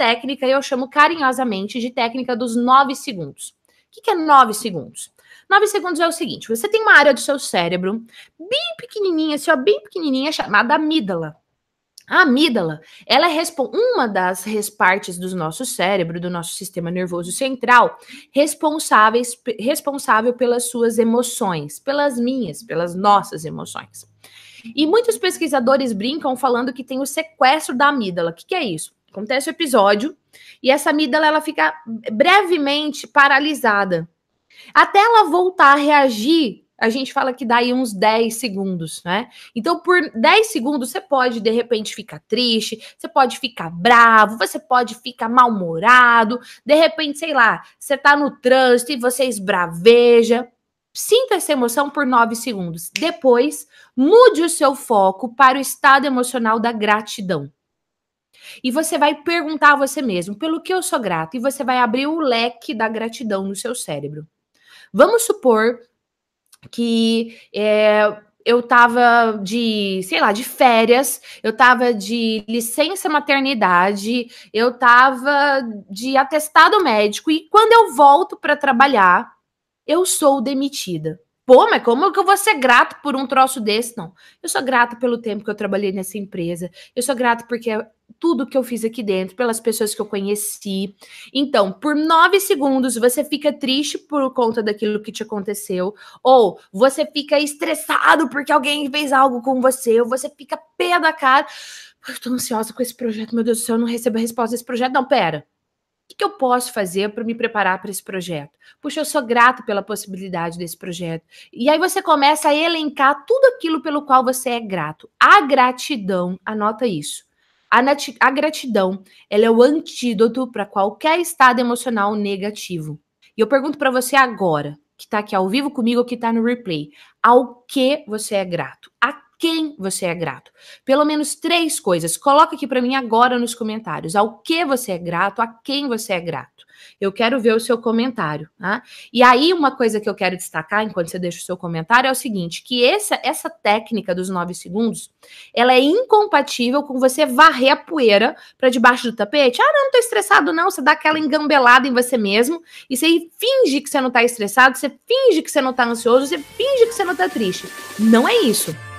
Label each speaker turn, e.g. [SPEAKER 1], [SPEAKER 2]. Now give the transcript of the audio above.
[SPEAKER 1] técnica eu chamo carinhosamente de técnica dos nove segundos. O que é nove segundos? Nove segundos é o seguinte: você tem uma área do seu cérebro bem pequenininha, assim, ó, bem pequenininha, chamada amígdala. A amígdala, ela é uma das partes do nosso cérebro, do nosso sistema nervoso central, responsáveis, responsável pelas suas emoções, pelas minhas, pelas nossas emoções. E muitos pesquisadores brincam falando que tem o sequestro da amígdala. O que, que é isso? Acontece o episódio e essa amígdala ela fica brevemente paralisada. Até ela voltar a reagir, a gente fala que dá aí uns 10 segundos, né? Então, por 10 segundos, você pode de repente ficar triste, você pode ficar bravo, você pode ficar mal-humorado, de repente, sei lá, você tá no trânsito e você esbraveja. Sinta essa emoção por 9 segundos. Depois, mude o seu foco para o estado emocional da gratidão. E você vai perguntar a você mesmo: pelo que eu sou grato? E você vai abrir o leque da gratidão no seu cérebro. Vamos supor que é, eu tava de, sei lá, de férias, eu tava de licença maternidade, eu tava de atestado médico e quando eu volto para trabalhar, eu sou demitida. Pô, mas como que eu vou ser grato por um troço desse? Não. Eu sou grato pelo tempo que eu trabalhei nessa empresa. Eu sou grato porque tudo que eu fiz aqui dentro, pelas pessoas que eu conheci. Então, por nove segundos, você fica triste por conta daquilo que te aconteceu, ou você fica estressado porque alguém fez algo com você, ou você fica pé da cara. Eu tô ansiosa com esse projeto, meu Deus do céu, eu não recebo a resposta desse projeto. Não, pera o que eu posso fazer para me preparar para esse projeto? Puxa, eu sou grato pela possibilidade desse projeto. E aí você começa a elencar tudo aquilo pelo qual você é grato. A gratidão, anota isso. A, a gratidão, ela é o antídoto para qualquer estado emocional negativo. E eu pergunto para você agora, que está aqui ao vivo comigo ou que está no replay, ao que você é grato? A quem você é grato. Pelo menos três coisas. Coloca aqui para mim agora nos comentários. Ao que você é grato, a quem você é grato. Eu quero ver o seu comentário, tá? E aí, uma coisa que eu quero destacar enquanto você deixa o seu comentário é o seguinte: que essa, essa técnica dos nove segundos ela é incompatível com você varrer a poeira para debaixo do tapete. Ah, não, tô estressado, não. Você dá aquela engambelada em você mesmo e você finge que você não tá estressado, você finge que você não tá ansioso, você finge que você não tá triste. Não é isso.